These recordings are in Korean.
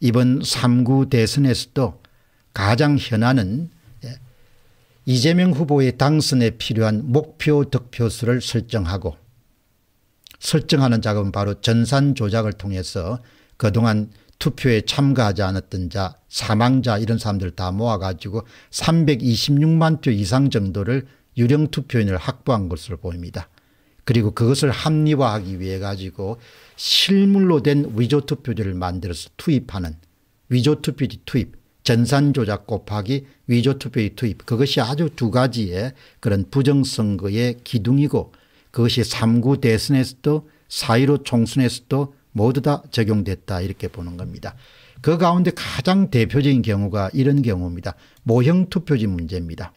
이번 3구 대선에서도 가장 현안은 예, 이재명 후보의 당선에 필요한 목표 득표수를 설정하고 설정하는 작업은 바로 전산 조작을 통해서 그동안 투표에 참가하지 않았던 자 사망자 이런 사람들 다 모아가지고 326만 표 이상 정도를 유령 투표인을 확보한 것으로 보입니다. 그리고 그것을 합리화하기 위해 가지고 실물로 된 위조 투표지를 만들어서 투입하는 위조 투표지 투입, 전산 조작 곱하기 위조 투표지 투입 그것이 아주 두 가지의 그런 부정선거의 기둥이고 그것이 3구 대선에서도 4.15 총선에서도 모두 다 적용됐다 이렇게 보는 겁니다. 그 가운데 가장 대표적인 경우가 이런 경우입니다. 모형 투표지 문제입니다.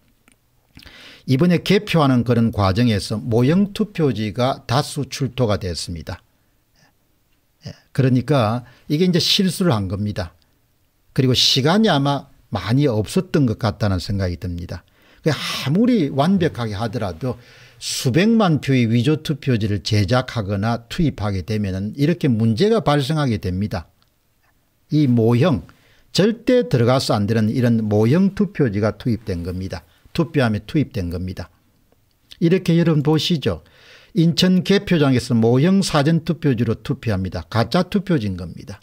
이번에 개표하는 그런 과정에서 모형 투표지가 다수 출토가 됐습니다. 예, 그러니까 이게 이제 실수를 한 겁니다. 그리고 시간이 아마 많이 없었던 것 같다는 생각이 듭니다. 아무리 완벽하게 하더라도 수백만 표의 위조 투표지를 제작하거나 투입하게 되면 이렇게 문제가 발생하게 됩니다. 이 모형 절대 들어가서 안 되는 이런 모형 투표지가 투입된 겁니다. 투표함에 투입된 겁니다. 이렇게 여러분 보시죠. 인천 개표장에서 모형 사전 투표지로 투표합니다. 가짜 투표지인 겁니다.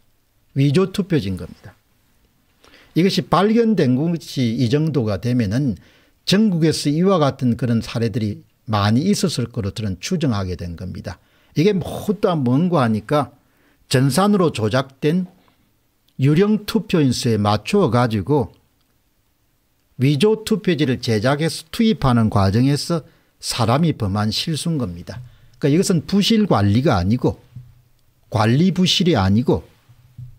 위조 투표지인 겁니다. 이것이 발견된 것이 이 정도가 되면은 전국에서 이와 같은 그런 사례들이 많이 있었을 거로 저는 추정하게 된 겁니다. 이게 모두 뭔가 하니까 전산으로 조작된 유령 투표인수에 맞추어 가지고 위조 투표지를 제작해서 투입하는 과정에서 사람이 범한 실수인 겁니다. 그러니까 이것은 부실 관리가 아니고 관리 부실이 아니고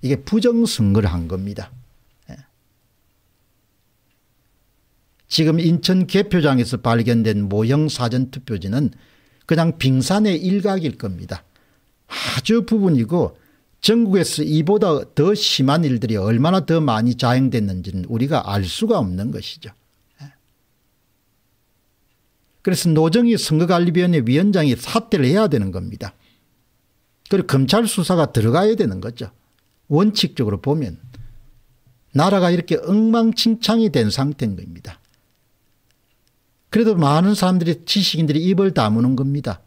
이게 부정선거를 한 겁니다. 예. 지금 인천 개표장에서 발견된 모형 사전투표지는 그냥 빙산의 일각일 겁니다. 아주 부분이고 전국에서 이보다 더 심한 일들이 얼마나 더 많이 자행됐는지는 우리가 알 수가 없는 것이죠. 그래서 노정희 선거관리위원회 위원장이 사퇴를 해야 되는 겁니다. 그리고 검찰 수사가 들어가야 되는 거죠. 원칙적으로 보면 나라가 이렇게 엉망진창이 된 상태인 겁니다. 그래도 많은 사람들이 지식인들이 입을 다무는 겁니다.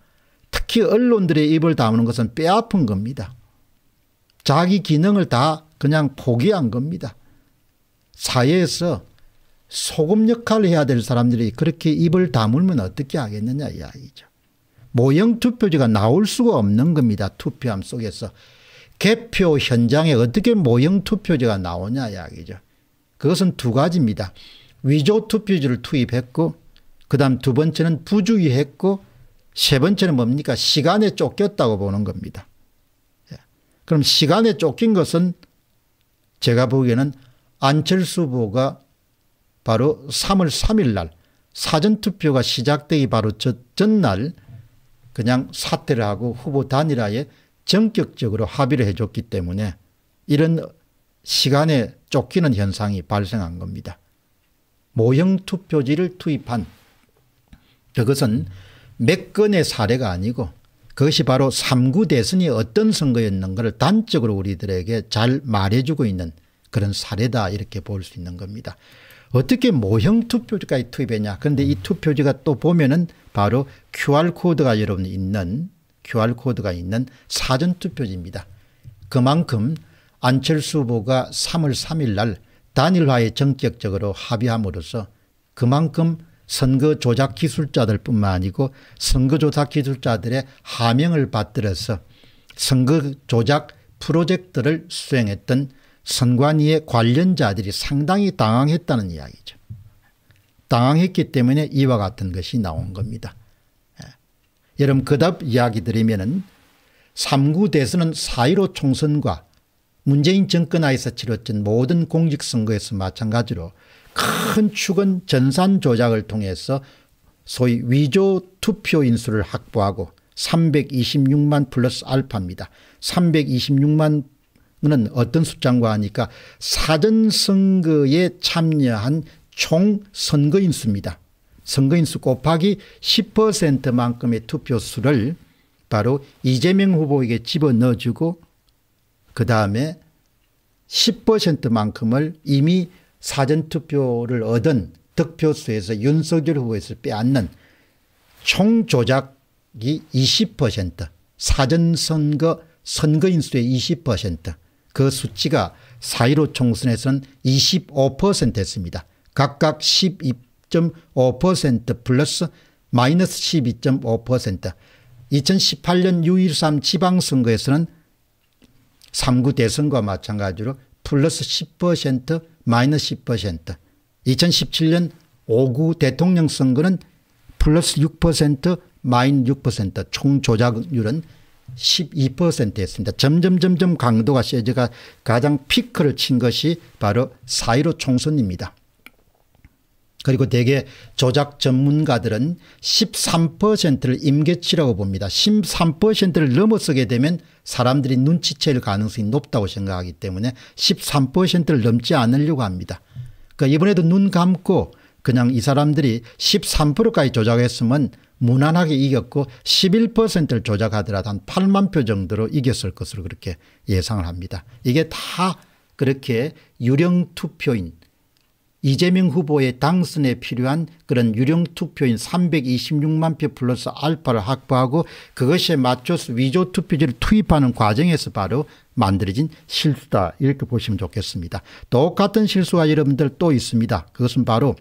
특히 언론들의 입을 다무는 것은 뼈아픈 겁니다. 자기 기능을 다 그냥 포기한 겁니다. 사회에서 소금 역할을 해야 될 사람들이 그렇게 입을 다물면 어떻게 하겠느냐 이야기죠. 모형투표지가 나올 수가 없는 겁니다. 투표함 속에서. 개표 현장에 어떻게 모형투표지가 나오냐 이야기죠. 그것은 두 가지입니다. 위조투표지를 투입했고 그 다음 두 번째는 부주의했고 세 번째는 뭡니까 시간에 쫓겼다고 보는 겁니다. 그럼 시간에 쫓긴 것은 제가 보기에는 안철수 후보가 바로 3월 3일 날 사전투표가 시작되기 바로 저 전날 그냥 사퇴를 하고 후보 단일화에 전격적으로 합의를 해줬기 때문에 이런 시간에 쫓기는 현상이 발생한 겁니다. 모형투표지를 투입한 그것은 몇 건의 사례가 아니고 그것이 바로 3구 대선이 어떤 선거였는가를 단적으로 우리들에게 잘 말해주고 있는 그런 사례다 이렇게 볼 수 있는 겁니다. 어떻게 모형 투표지까지 투입했냐. 그런데 이 음. 투표지가 또 보면은 바로 QR코드가 여러분 있는 QR코드가 있는 사전투표지입니다. 그만큼 안철수 후보가 3월 3일 날 단일화에 전격적으로 합의함으로써 그만큼 선거 조작 기술자들 뿐만 아니고 선거 조작 기술자들의 하명을 받들어서 선거 조작 프로젝트를 수행했던 선관위의 관련자들이 상당히 당황했다는 이야기죠. 당황했기 때문에 이와 같은 것이 나온 겁니다. 예. 여러분 그 답 이야기 드리면은 3구 대선은 4.15 총선과 문재인 정권 하에서 치러진 모든 공직선거에서 마찬가지로 큰 축은 전산 조작을 통해서 소위 위조 투표 인수를 확보하고 326만 플러스 알파입니다. 326만 은 어떤 숫자인가 하니까 사전선거에 참여한 총 선거인수입니다. 선거인수 곱하기 10%만큼의 투표수를 바로 이재명 후보에게 집어넣어주고 그 다음에 10%만큼을 이미 사전투표를 얻은 득표수에서 윤석열 후보에서 빼앗는 총조작이 20% 사전선거 선거인 수의 20%그 수치가 4.15 총선에서는 25%였습니다. 각각 12.5% 플러스 마이너스 12.5% 2018년 6.13 지방선거에서는 3구 대선과 마찬가지로 플러스 10% 마이너스 10%, 2017년 5구 대통령 선거는 플러스 6% 마이너스 6%총 조작률은 12%였습니다. 점점 점점 강도가 세져가 가장 피크를 친 것이 바로 4.15 총선입니다. 그리고 대개 조작 전문가들은 13%를 임계치라고 봅니다. 13%를 넘어서게 되면 사람들이 눈치챌 가능성이 높다고 생각하기 때문에 13%를 넘지 않으려고 합니다. 그러니까 이번에도 눈 감고 그냥 이 사람들이 13%까지 조작했으면 무난하게 이겼고 11%를 조작하더라도 한 8만 표 정도로 이겼을 것으로 그렇게 예상을 합니다. 이게 다 그렇게 유령 투표인 이재명 후보의 당선에 필요한 그런 유령 투표인 326만 표 플러스 알파를 확보하고 그것에 맞춰서 위조 투표지를 투입하는 과정에서 바로 만들어진 실수다 이렇게 보시면 좋겠습니다. 똑같은 실수가 여러분들 또 있습니다. 그것은 바로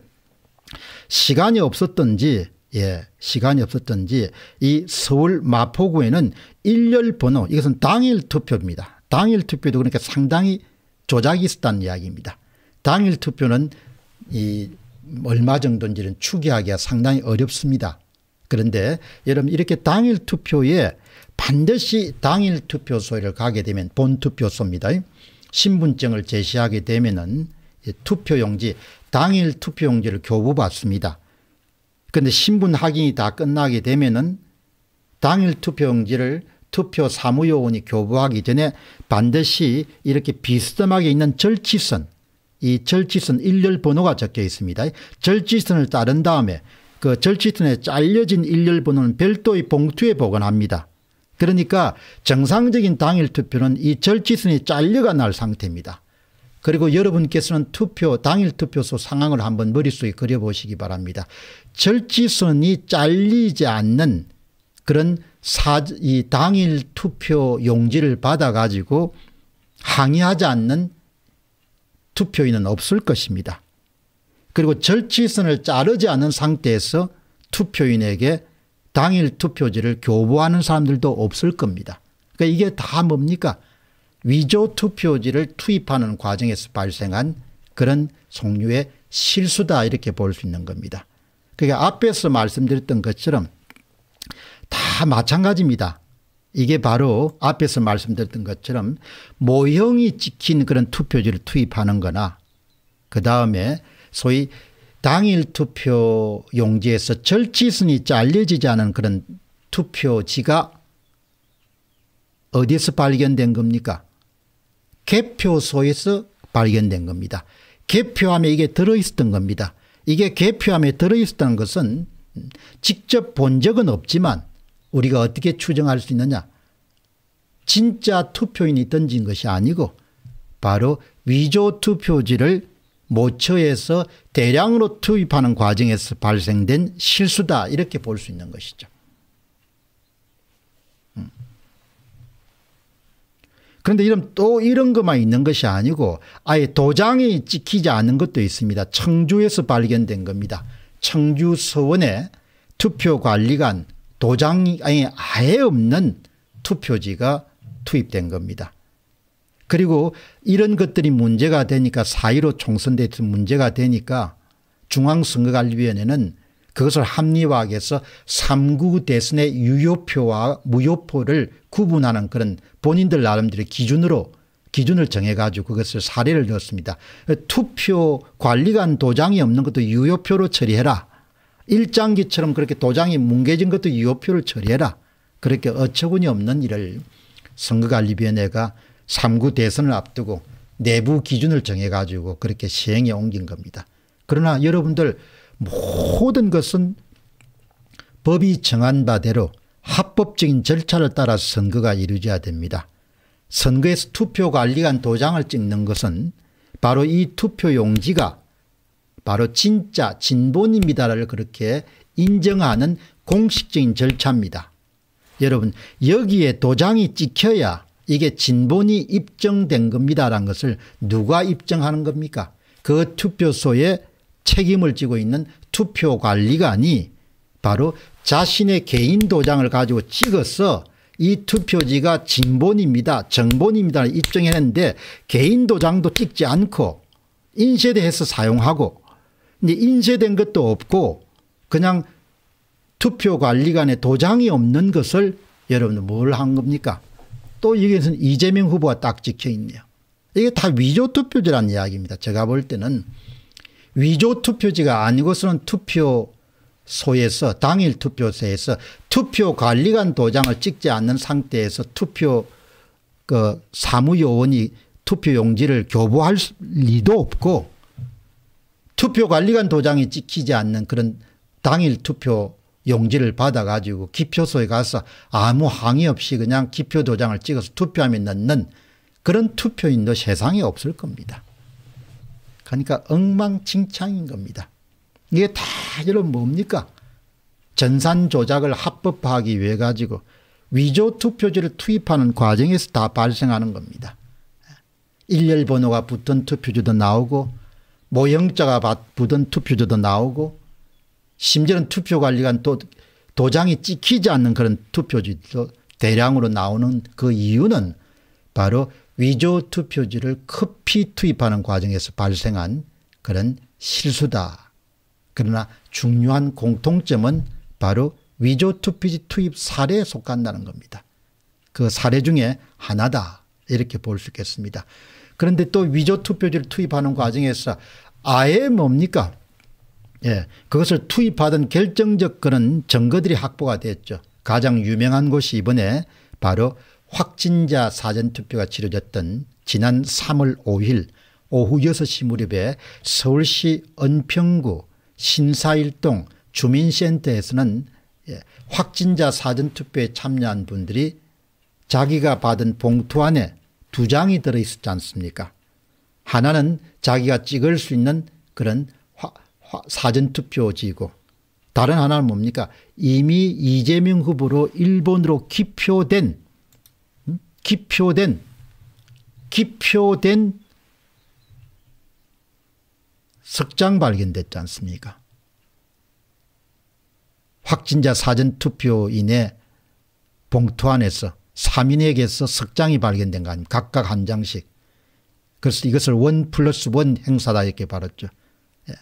시간이 없었던지 예, 시간이 없었던지 이 서울 마포구에는 일렬 번호 이것은 당일 투표입니다. 당일 투표도 그러니까 상당히 조작이 있었다는 이야기입니다. 당일 투표는 이 얼마 정도인지는 추계하기가 상당히 어렵습니다. 그런데 여러분 이렇게 당일 투표에 반드시 당일 투표소를 가게 되면 본 투표소입니다. 신분증을 제시하게 되면은 투표용지 당일 투표용지를 교부받습니다. 그런데 신분 확인이 다 끝나게 되면은 당일 투표용지를 투표 사무요원이 교부하기 전에 반드시 이렇게 비스듬하게 있는 절치선 이 절지선 일렬 번호가 적혀 있습니다. 절지선을 따른 다음에 그 절지선에 잘려진 일렬 번호는 별도의 봉투에 보관합니다. 그러니까 정상적인 당일 투표는 이 절지선이 잘려가 날 상태입니다. 그리고 여러분께서는 투표 당일 투표소 상황을 한번 머릿속에 그려보시기 바랍니다. 절지선이 잘리지 않는 그런 사, 이 당일 투표 용지를 받아가지고 항의하지 않는 투표인은 없을 것입니다. 그리고 절취선을 자르지 않은 상태에서 투표인에게 당일 투표지를 교부하는 사람들도 없을 겁니다. 그러니까 이게 다 뭡니까? 위조 투표지를 투입하는 과정에서 발생한 그런 종류의 실수다 이렇게 볼 수 있는 겁니다. 그러니까 앞에서 말씀드렸던 것처럼 다 마찬가지입니다. 이게 바로 앞에서 말씀드렸던 것처럼 모형이 찍힌 그런 투표지를 투입하는 거나 그 다음에 소위 당일 투표 용지에서 절치선이 잘려지지 않은 그런 투표지가 어디에서 발견된 겁니까? 개표소에서 발견된 겁니다. 개표함에 이게 들어있었던 겁니다. 이게 개표함에 들어있었다는 것은 직접 본 적은 없지만 우리가 어떻게 추정할 수 있느냐. 진짜 투표인이 던진 것이 아니고 바로 위조 투표지를 모처에서 대량으로 투입하는 과정에서 발생된 실수다 이렇게 볼 수 있는 것이죠. 음. 그런데 이런 또 이런 것만 있는 것이 아니고 아예 도장이 찍히지 않은 것도 있습니다. 청주에서 발견된 겁니다. 청주 서원의 투표관리관 도장이 아예 없는 투표지가 투입된 겁니다. 그리고 이런 것들이 문제가 되니까 사의로 총선대에 문제가 되니까 중앙선거관리위원회는 그것을 합리화해서 3구 대선의 유효표와 무효표를 구분하는 그런 본인들 나름대로 기준으로 기준을 정해가지고 그것을 사례를 넣었습니다. 투표 관리관 도장이 없는 것도 유효표로 처리해라. 일장기처럼 그렇게 도장이 뭉개진 것도 유효표를 처리해라. 그렇게 어처구니 없는 일을 선거관리위원회가 3구 대선을 앞두고 내부 기준을 정해가지고 그렇게 시행에 옮긴 겁니다. 그러나 여러분들 모든 것은 법이 정한 바대로 합법적인 절차를 따라 선거가 이루어져야 됩니다. 선거에서 투표관리관 도장을 찍는 것은 바로 이 투표용지가 바로 진짜 진본입니다를 그렇게 인정하는 공식적인 절차입니다. 여러분 여기에 도장이 찍혀야 이게 진본이 입증된 겁니다라는 것을 누가 입증하는 겁니까? 그 투표소에 책임을 지고 있는 투표관리관이 바로 자신의 개인 도장을 가지고 찍어서 이 투표지가 진본입니다. 정본입니다. 입증했는데 개인 도장도 찍지 않고 인쇄대해서 사용하고 이제 인쇄된 것도 없고 그냥 투표관리관에 도장이 없는 것을 여러분들 뭘 한 겁니까? 또 여기에서는 이재명 후보가 딱 찍혀있네요. 이게 다 위조투표지란 이야기입니다. 제가 볼 때는 위조투표지가 아니고서는 투표소에서 당일 투표소에서 투표관리관 도장을 찍지 않는 상태에서 투표 그 사무요원이 투표용지를 교부할 리도 없고 투표관리관 도장이 찍히지 않는 그런 당일 투표 용지를 받아가지고 기표소에 가서 아무 항의 없이 그냥 기표 도장을 찍어서 투표함에 넣는 그런 투표인도 세상에 없을 겁니다. 그러니까 엉망진창인 겁니다. 이게 다여러 뭡니까? 전산 조작을 합법화하기 위해 가지고 위조 투표지를 투입하는 과정에서 다 발생하는 겁니다. 일렬 번호가 붙은 투표지도 나오고 모형자가 받부던 투표지도 나오고 심지어는 투표관리관 또 도장이 찍히지 않는 그런 투표지도 대량으로 나오는 그 이유는 바로 위조 투표지를 커피 투입하는 과정에서 발생한 그런 실수다. 그러나 중요한 공통점은 바로 위조 투표지 투입 사례에 속한다는 겁니다. 그 사례 중에 하나다 이렇게 볼 수 있겠습니다. 그런데 또 위조 투표지를 투입하는 과정에서 아예 뭡니까? 예. 그것을 투입하던 결정적 그런 증거들이 확보가 됐죠. 가장 유명한 곳이 이번에 바로 확진자 사전투표가 치러졌던 지난 3월 5일 오후 6시 무렵에 서울시 은평구 신사일동 주민센터에서는 예, 확진자 사전투표에 참여한 분들이 자기가 받은 봉투 안에 두 장이 들어있었지 않습니까? 하나는 자기가 찍을 수 있는 그런 화, 화, 사전투표지고 다른 하나는 뭡니까? 이미 이재명 후보로 일본으로 기표된 음? 기표된 기표된 석장 발견됐지 않습니까? 확진자 사전투표인의 봉투 안에서 3인에게서 석장이 발견된 거 아닙니까? 각각 한 장씩. 그래서 이것을 원 플러스 원 행사다 이렇게 말했죠. 예.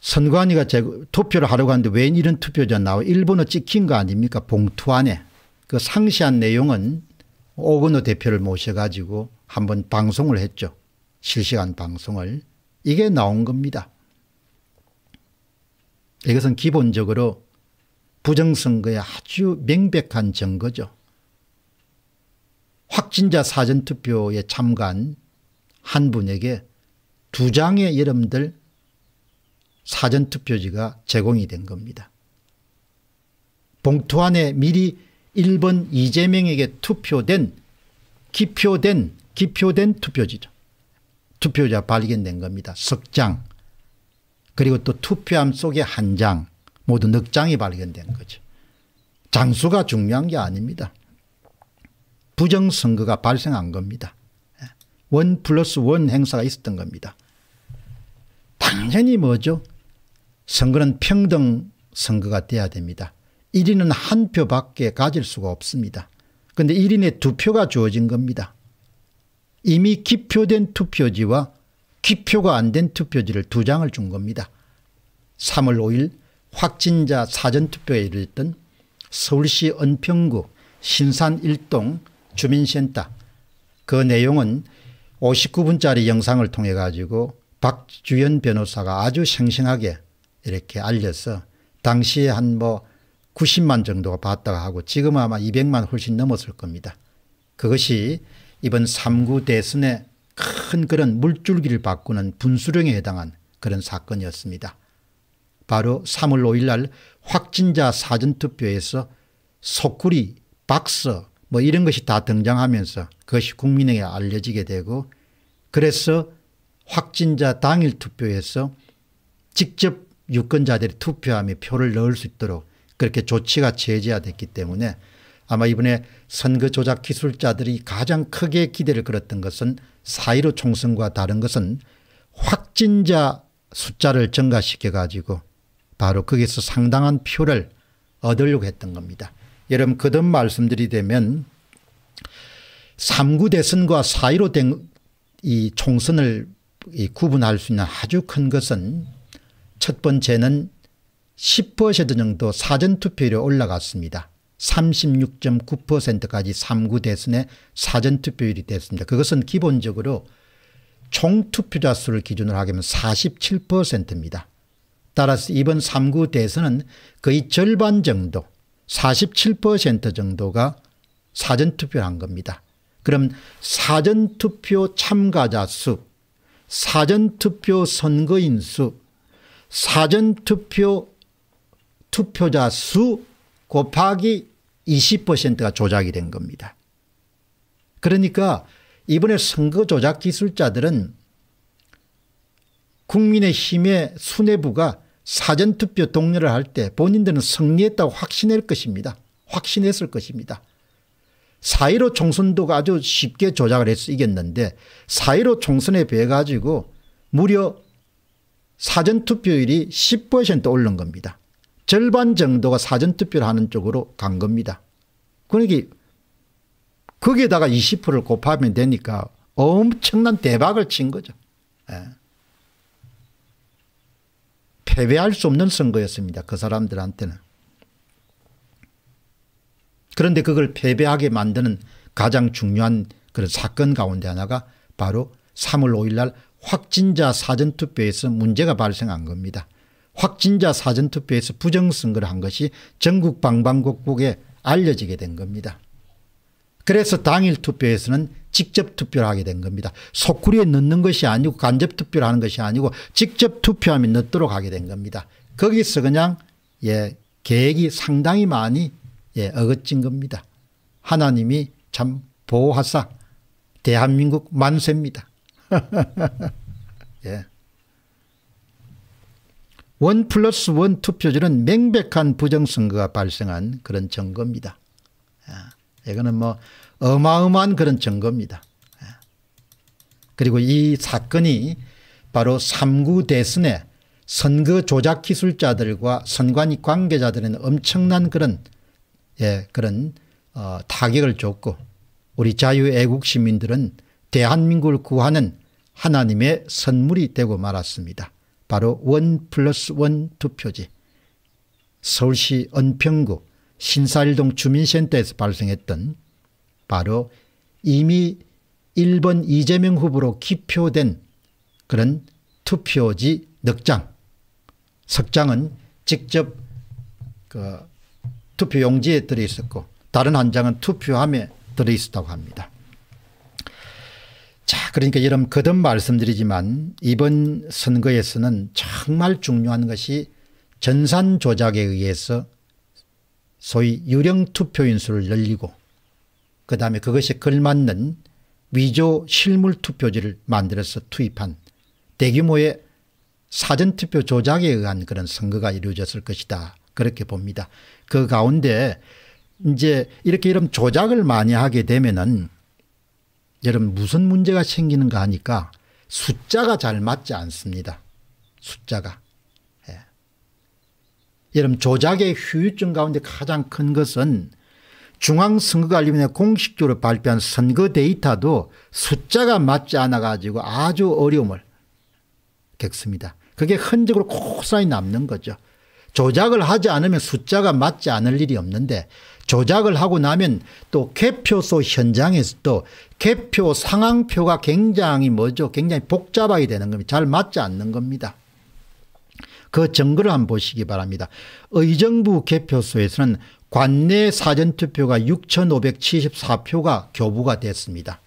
선관위가 투표를 하려고 하는데 웬 이런 투표자 나와 일본어 찍힌 거 아닙니까? 봉투 안에. 그 상시한 내용은 오건호 대표를 모셔가지고 한번 방송을 했죠. 실시간 방송을. 이게 나온 겁니다. 이것은 기본적으로 부정선거의 아주 명백한 증거죠. 확진자 사전투표에 참가한 한 분에게 두 장의 여러분들 사전투표지가 제공이 된 겁니다. 봉투 안에 미리 1번 이재명에게 투표된 기표된 기표된 투표지죠. 투표자 발견된 겁니다. 석장 그리고 또 투표함 속에 한장 모두 늑 장이 발견된 거죠. 장수가 중요한 게 아닙니다. 부정선거가 발생한 겁니다. 원 플러스 원 행사가 있었던 겁니다. 당연히 뭐죠? 선거는 평등 선거가 돼야 됩니다. 1위는한 표밖에 가질 수가 없습니다. 그런데 1인의 두 표가 주어진 겁니다. 이미 기표된 투표지와 기표가 안 된 투표지를 두 장을 준 겁니다. 3월 5일 확진자 사전투표에 이르렀던 서울시 은평구 신산 1동 주민센터 그 내용은 59분짜리 영상을 통해 가지고 박주연 변호사가 아주 생생하게 이렇게 알려서 당시에 한 뭐 90만 정도가 봤다고 하고 지금 아마 200만 훨씬 넘었을 겁니다. 그것이 이번 3구 대선의 큰 그런 물줄기를 바꾸는 분수령에 해당한 그런 사건이었습니다. 바로 3월 5일 날 확진자 사전투표에서 소쿠리, 박서 뭐 이런 것이 다 등장하면서 그것이 국민에게 알려지게 되고 그래서 확진자 당일 투표에서 직접 유권자들이 투표하며 표를 넣을 수 있도록 그렇게 조치가 제재화됐기 때문에 아마 이번에 선거 조작 기술자들이 가장 크게 기대를 걸었던 것은 사1 5 총선과 다른 것은 확진자 숫자를 증가시켜 가지고 바로 거기서 상당한 표를 얻으려고 했던 겁니다. 여러분 거듭 말씀드리되면 3구 대선과 4.15된이 총선을 이 구분할 수 있는 아주 큰 것은 첫 번째는 10% 정도 사전투표율이 올라갔습니다. 36.9%까지 3구 대선의 사전투표율이 됐습니다. 그것은 기본적으로 총투표자 수를 기준으로 하게 되면 47%입니다. 따라서 이번 3구 대선은 거의 절반 정도 47% 정도가 사전투표를 한 겁니다. 그럼 사전투표 참가자 수, 사전투표 선거인 수, 사전투표 투표자 수 곱하기 20%가 조작이 된 겁니다. 그러니까 이번에 선거 조작 기술자들은 국민의힘의 수뇌부가 사전투표 동료를 할 때 본인들은 승리했다고 확신할 것입니다. 확신했을 것입니다. 4.15 총선도 아주 쉽게 조작을 해서 이겼는데 4.15 총선에 비해 가지고 무려 사전투표율이 10% 오른 겁니다. 절반 정도가 사전투표를 하는 쪽으로 간 겁니다. 그러니 거기에다가 20%를 곱하면 되니까 엄청난 대박을 친 거죠. 예. 패배할 수 없는 선거였습니다. 그 사람들한테는. 그런데 그걸 패배하게 만드는 가장 중요한 그런 사건 가운데 하나가 바로 3월 5일 날 확진자 사전투표에서 문제가 발생한 겁니다. 확진자 사전투표에서 부정선거를 한 것이 전국 방방곡곡에 알려지게 된 겁니다. 그래서 당일 투표에서는 직접 투표를 하게 된 겁니다. 소쿠리에 넣는 것이 아니고 간접 투표를 하는 것이 아니고 직접 투표하면 넣도록 하게 된 겁니다. 거기서 그냥 예 계획이 상당히 많이 예 어긋진 겁니다. 하나님이 참 보호하사 대한민국 만세입니다. 예. 원 플러스 원 투표제는 명백한 부정선거가 발생한 그런 증거입니다. 예. 이거는 뭐 어마어마한 그런 증거입니다. 예. 그리고 이 사건이 바로 3구 대선의 선거 조작 기술자들과 선관위 관계자들은 엄청난 그런 예, 그런 어, 타격을 줬고 우리 자유애국 시민들은 대한민국을 구하는 하나님의 선물이 되고 말았습니다. 바로 원 플러스 원 투표지 서울시 은평구 신사일동 주민센터에서 발생했던 바로 이미 일본 이재명 후보로 기표된 그런 투표지 넉장 석장은 직접 그 투표 용지에 들어있었고 다른 한 장은 투표함에 들어있었다고 합니다. 자 그러니까 여러분 거듭 말씀드리지만 이번 선거에서는 정말 중요한 것이 전산 조작에 의해서 소위 유령 투표인 수를 열리고 그 다음에 그것에 걸맞는 위조 실물 투표지를 만들어서 투입한 대규모의 사전투표 조작에 의한 그런 선거가 이루어졌을 것이다. 그렇게 봅니다. 그 가운데 이제 이렇게 이런 조작을 많이 하게 되면은 여러분 무슨 문제가 생기는가 하니까 숫자가 잘 맞지 않습니다. 숫자가. 여러분 조작의 휴유증 가운데 가장 큰 것은 중앙선거관리위원회 공식적으로 발표한 선거 데이터도 숫자가 맞지 않아 가지고 아주 어려움을 겪습니다. 그게 흔적으로 고사란 남는 거죠. 조작을 하지 않으면 숫자가 맞지 않을 일이 없는데 조작을 하고 나면 또 개표소 현장에서 또 개표 상황표가 굉장히 뭐죠 굉장히 복잡하게 되는 겁니다. 잘 맞지 않는 겁니다. 그증거를 한번 보시기 바랍니다. 의정부 개표소에서는 관내 사전투표가 6,574표가 교부가 됐습니다.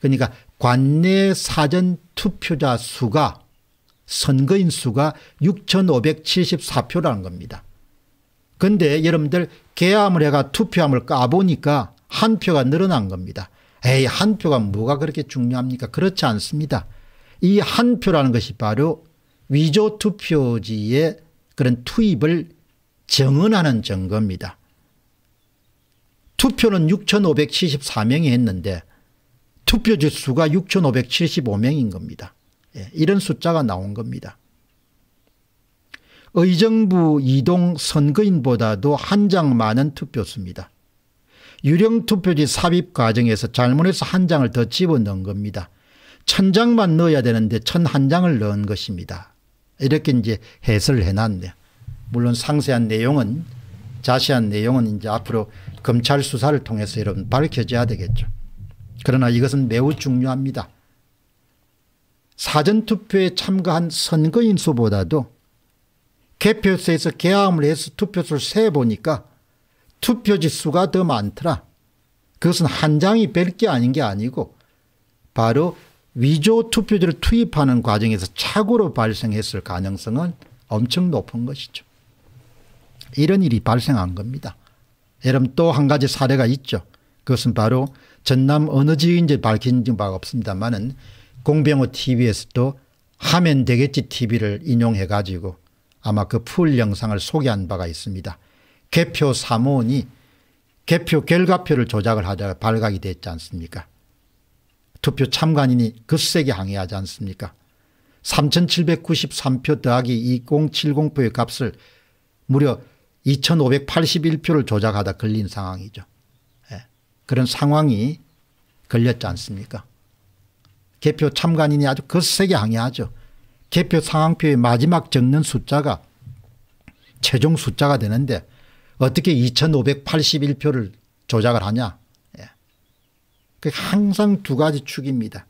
그러니까 관내 사전투표자 수가 선거인 수가 6,574표라는 겁니다. 근데 여러분들 개함을 해가 투표함을 까보니까 한 표가 늘어난 겁니다. 에이 한 표가 뭐가 그렇게 중요합니까? 그렇지 않습니다. 이 한 표라는 것이 바로 위조 투표지의 그런 투입을 정언하는 증거입니다. 투표는 6,574명이 했는데 투표지 수가 6,575명인 겁니다. 예, 이런 숫자가 나온 겁니다. 의정부 이동 선거인보다도 한 장 많은 투표수입니다. 유령투표지 삽입 과정에서 잘못해서 한 장을 더 집어넣은 겁니다. 천 장만 넣어야 되는데 천 한 장을 넣은 것입니다. 이렇게 이제 해설을 해놨네요. 물론 상세한 내용은 자세한 내용은 이제 앞으로 검찰 수사를 통해서 여러분 밝혀져야 되겠죠. 그러나 이것은 매우 중요합니다. 사전투표에 참가한 선거인 수보다도 개표소에서 개함을 해서 투표수를 세보니까 투표지 수가 더 많더라. 그것은 한 장이 뺄게 아닌 게 아니고 바로 위조 투표지를 투입하는 과정에서 착오로 발생했을 가능성은 엄청 높은 것이죠. 이런 일이 발생한 겁니다. 여러분 또 한 가지 사례가 있죠. 그것은 바로 전남 어느 지인지 밝힌 바가 없습니다만은 공병호 TV에서도 하면 되겠지 TV를 인용해 가지고 아마 그 풀 영상을 소개한 바가 있습니다. 개표 사모원이 개표 결과표를 조작을 하다 발각이 됐지 않습니까? 투표 참관인이 급세게 그 항의하지 않습니까 3793표 더하기 2070표의 값을 무려 2581표를 조작하다 걸린 상황이죠. 예. 그런 상황이 걸렸지 않습니까 개표 참관인이 아주 거세게 그 항의하죠. 개표 상황표의 마지막 적는 숫자가 최종 숫자가 되는데 어떻게 2581표를 조작을 하냐 그 항상 두 가지 축입니다.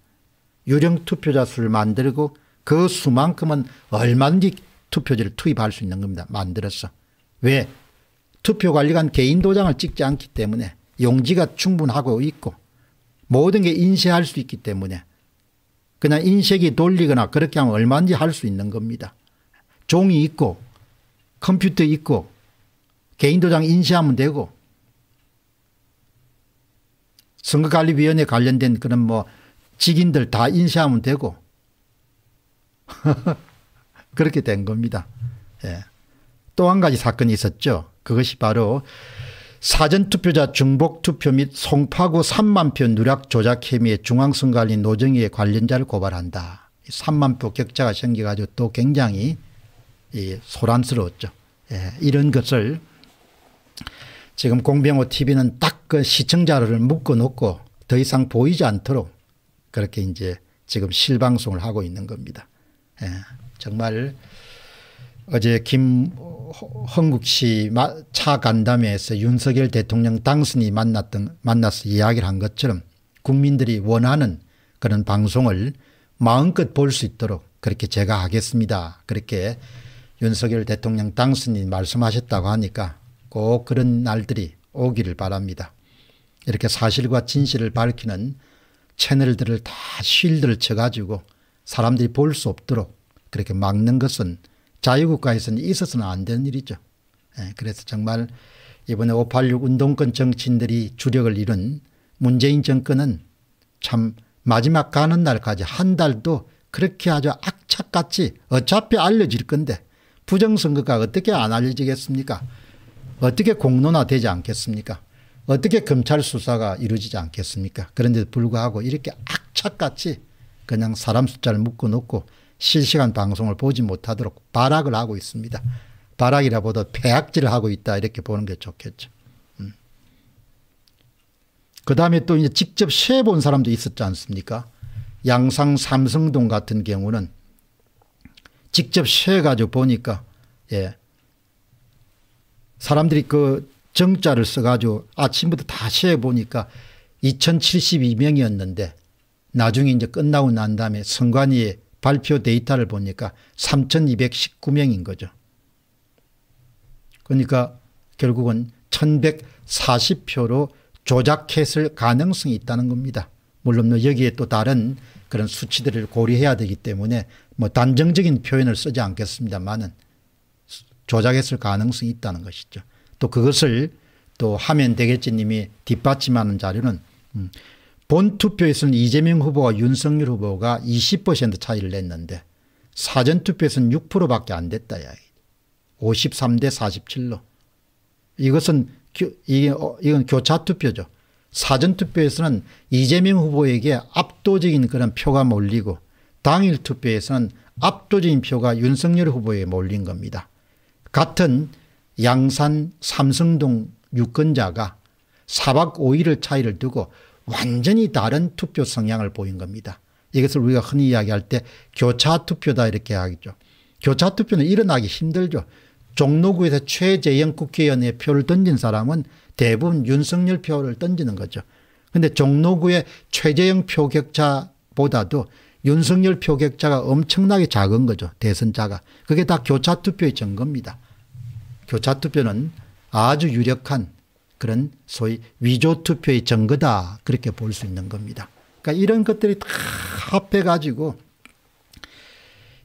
유령 투표자 수를 만들고 그 수만큼은 얼마든지 투표지를 투입할 수 있는 겁니다. 만들어 왜? 투표관리관 개인 도장을 찍지 않기 때문에 용지가 충분하고 있고 모든 게 인쇄할 수 있기 때문에 그냥 인쇄기 돌리거나 그렇게 하면 얼마든지 할 수 있는 겁니다. 종이 있고 컴퓨터 있고 개인 도장 인쇄하면 되고 선거관리위원회 관련된 그런 뭐 직인들 다 인쇄하면 되고 그렇게 된 겁니다. 예. 또한 가지 사건이 있었죠. 그것이 바로 사전투표자 중복투표 및 송파구 3만 표 누락 조작 혐의의 중앙선관위 노정위의 관련자를 고발한다. 3만 표 격차가 생겨가지고 또 굉장히 소란스러웠죠. 예. 이런 것을 지금 공병호 TV는 딱그 시청자를 묶어놓고 더 이상 보이지 않도록 그렇게 이제 지금 실방송을 하고 있는 겁니다. 예, 정말 어제 김헝국 씨차 간담회에서 윤석열 대통령 당선이 만났던 만나서 이야기를 한 것처럼 국민들이 원하는 그런 방송을 마음껏 볼 수 있도록 그렇게 제가 하겠습니다. 그렇게 윤석열 대통령 당선이 말씀하셨다고 하니까 꼭 그런 날들이 오기를 바랍니다. 이렇게 사실과 진실을 밝히는 채널들을 다 실드를 쳐가지고 사람들이 볼 수 없도록 그렇게 막는 것은 자유국가에서는 있어서는 안 되는 일이죠. 예, 그래서 정말 이번에 586 운동권 정치인들이 주력을 이룬 문재인 정권은 참 마지막 가는 날까지 한 달도 그렇게 아주 악착같이 어차피 알려질 건데 부정선거가 어떻게 안 알려지겠습니까 어떻게 공론화되지 않겠습니까 어떻게 검찰 수사가 이루어지지 않겠습니까? 그런데도 불구하고 이렇게 악착같이 그냥 사람 숫자를 묶어놓고 실시간 방송을 보지 못하도록 발악을 하고 있습니다. 발악이라보다 폐악질을 하고 있다 이렇게 보는 게 좋겠죠. 음. 그 다음에 또 이제 직접 시해 본 사람도 있었지 않습니까? 양상 삼성동 같은 경우는 직접 시해 가지고 보니까 예. 사람들이 그 정자를 써가지고 아침부터 다시 해보니까 2072명이었는데 나중에 이제 끝나고 난 다음에 선관위의 발표 데이터를 보니까 3219명인 거죠. 그러니까 결국은 1140표로 조작했을 가능성이 있다는 겁니다. 물론 뭐 여기에 또 다른 그런 수치들을 고려해야 되기 때문에 뭐 단정적인 표현을 쓰지 않겠습니다만은 조작했을 가능성이 있다는 것이죠. 또 그것을 또 하면 되겠지 님이 뒷받침하는 자료는 음 본투표에서는 이재명 후보와 윤석열 후보가 20% 차이를 냈는데 사전투표에서는 6%밖에 안 됐다. 53대 47로. 이것은 이게 어, 이건 교차투표죠. 사전투표에서는 이재명 후보에게 압도적인 그런 표가 몰리고 당일 투표에서는 압도적인 표가 윤석열 후보에 몰린 겁니다. 같은 양산 삼성동 유권자가 4박5일을 차이를 두고 완전히 다른 투표 성향을 보인 겁니다. 이것을 우리가 흔히 이야기할 때 교차 투표다 이렇게 하겠죠. 교차 투표는 일어나기 힘들죠. 종로구에서 최재형 국회의원의 표를 던진 사람은 대부분 윤석열 표를 던지는 거죠. 근데 종로구의 최재형 표격차보다도 윤석열 표격차가 엄청나게 작은 거죠. 대선자가. 그게 다 교차투표의 증거입니다. 교차 그 투표는 아주 유력한 그런 소위 위조 투표의 증거다 그렇게 볼 수 있는 겁니다. 그러니까 이런 것들이 다 합해가지고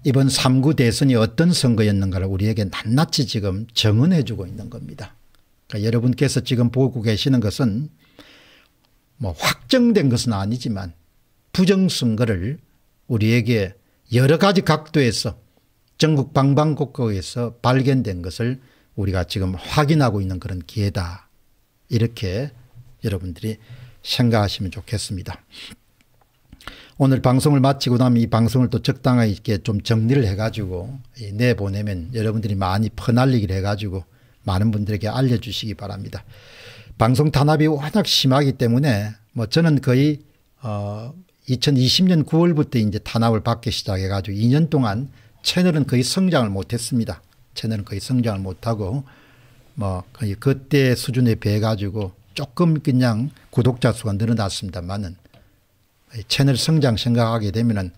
이번 3구 대선이 어떤 선거였는가를 우리에게 낱낱이 지금 정언해 주고 있는 겁니다. 그러니까 여러분께서 지금 보고 계시는 것은 뭐 확정된 것은 아니지만 부정선거를 우리에게 여러 가지 각도에서 전국 방방곡곡에서 발견된 것을 우리가 지금 확인하고 있는 그런 기회다. 이렇게 여러분들이 생각하시면 좋겠습니다. 오늘 방송을 마치고 나면 이 방송을 또 적당하게 좀 정리를 해가지고 내보내면 여러분들이 많이 퍼날리기를 해가지고 많은 분들에게 알려주시기 바랍니다. 방송 탄압이 워낙 심하기 때문에 뭐 저는 거의 어 2020년 9월부터 이제 탄압을 받기 시작해가지고 2년 동안 채널은 거의 성장을 못했습니다. 채널은 거의 성장을 못하고 뭐 거의 그때 수준에 비해 가지고 조금 그냥 구독자 수가 늘어났습니다만은 채널 성장 생각하게 되면은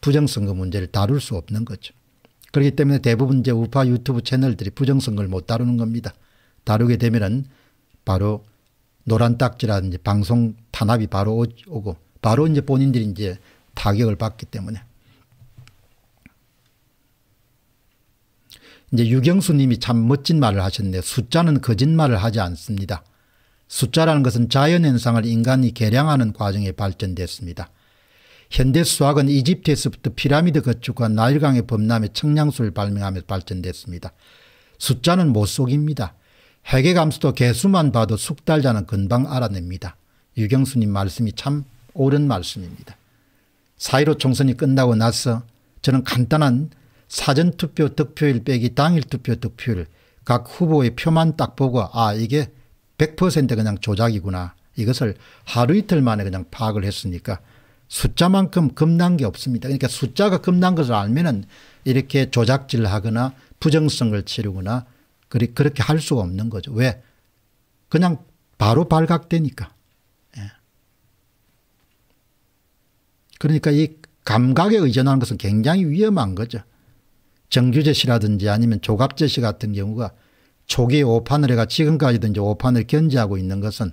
부정선거 문제를 다룰 수 없는 거죠. 그렇기 때문에 대부분 이제 우파 유튜브 채널들이 부정선거를 못 다루는 겁니다. 다루게 되면은 바로 노란 딱지라든지 방송 탄압이 바로 오고 바로 이제 본인들이 이제 타격을 받기 때문에 이제 유경수 님이 참 멋진 말을 하셨는데 숫자는 거짓말을 하지 않습니다. 숫자라는 것은 자연현상을 인간이 개량하는 과정에 발전됐습니다. 현대 수학은 이집트에서부터 피라미드 건축과 나일강의 범람에 청량수를 발명하며 발전됐습니다. 숫자는 못 속입니다. 해계감수도 개수만 봐도 숙달자는 금방 알아냅니다. 유경수님 말씀이 참 옳은 말씀입니다. 사이로 총선이 끝나고 나서 저는 간단한 사전투표 득표율 빼기 당일투표 득표율 각 후보의 표만 딱 보고 아 이게 100% 그냥 조작이구나 이것을 하루 이틀 만에 그냥 파악을 했으니까 숫자만큼 겁난 게 없습니다. 그러니까 숫자가 겁난 것을 알면은 이렇게 조작질하거나 을 부정성을 치르거나 그리, 그렇게 할 수가 없는 거죠. 왜? 그냥 바로 발각되니까. 예. 그러니까 이 감각에 의존하는 것은 굉장히 위험한 거죠. 정규제시라든지 아니면 조갑제시 같은 경우가 초기 오판을 해가 지금까지도 이제 오판을 견제하고 있는 것은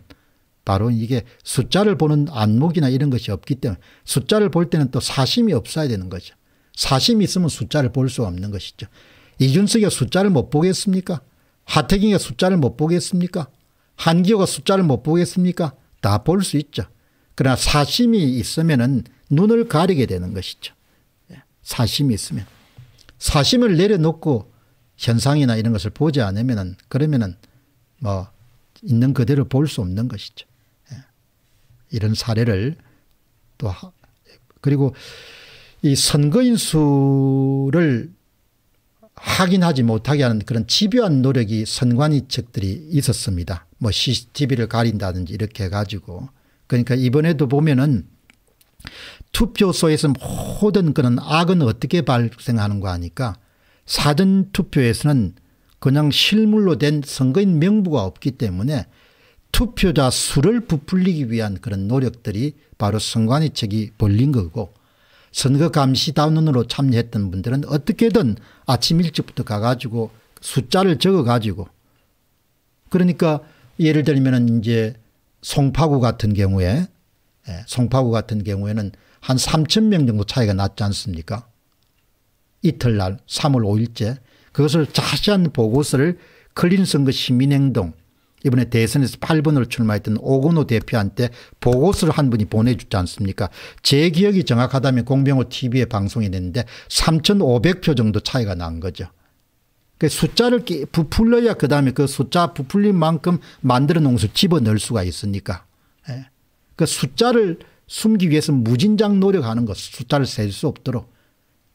바로 이게 숫자를 보는 안목이나 이런 것이 없기 때문에 숫자를 볼 때는 또 사심이 없어야 되는 거죠. 사심이 있으면 숫자를 볼 수 없는 것이죠. 이준석이 숫자를 못 보겠습니까? 하태경이 숫자를 못 보겠습니까? 한기호가 숫자를 못 보겠습니까? 다 볼 수 있죠. 그러나 사심이 있으면은 눈을 가리게 되는 것이죠. 예, 사심이 있으면. 사심을 내려놓고 현상이나 이런 것을 보지 않으면 그러면은 뭐 있는 그대로 볼 수 없는 것이죠. 예. 이런 사례를 또 하, 그리고 이 선거인 수를 확인하지 못하게 하는 그런 집요한 노력이 선관위 측들이 있었습니다. 뭐 CCTV를 가린다든지 이렇게 해가지고 그러니까 이번에도 보면은 투표소에서 모든 그런 악은 어떻게 발생하는가 하니까 사전 투표에서는 그냥 실물로 된 선거인 명부가 없기 때문에 투표자 수를 부풀리기 위한 그런 노력들이 바로 선관위 책이 벌린 거고 선거 감시 단원으로 참여했던 분들은 어떻게든 아침 일찍부터 가가지고 숫자를 적어가지고 그러니까 예를 들면 이제 송파구 같은 경우에 예, 송파구 같은 경우에는 한 3천 명 정도 차이가 났지 않습니까? 이틀날 3월 5일째 그것을 자세한 보고서를 클린선거 시민행동 이번에 대선에서 8번으로 출마했던 오건호 대표한테 보고서를 한 분이 보내주지 않습니까 제 기억이 정확하다면 공병호 tv에 방송이 됐는데 3500표 정도 차이가 난 거죠. 그 숫자를 부풀려야 그 다음에 그 숫자 부풀린 만큼 만들어 놓은 것을 집어넣을 수가 있으니까. 예. 그 숫자를 숨기기 위해서 무진장 노력하는 것 숫자를 셀 수 없도록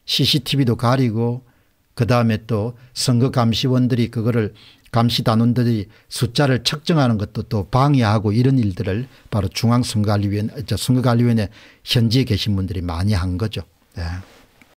CCTV도 가리고 그 다음에 또 선거 감시원들이 그거를 감시단원들이 숫자를 측정하는 것도 또 방해하고 이런 일들을 바로 중앙선거관리위원 회 선거관리위원회 현지에 계신 분들이 많이 한 거죠. 네.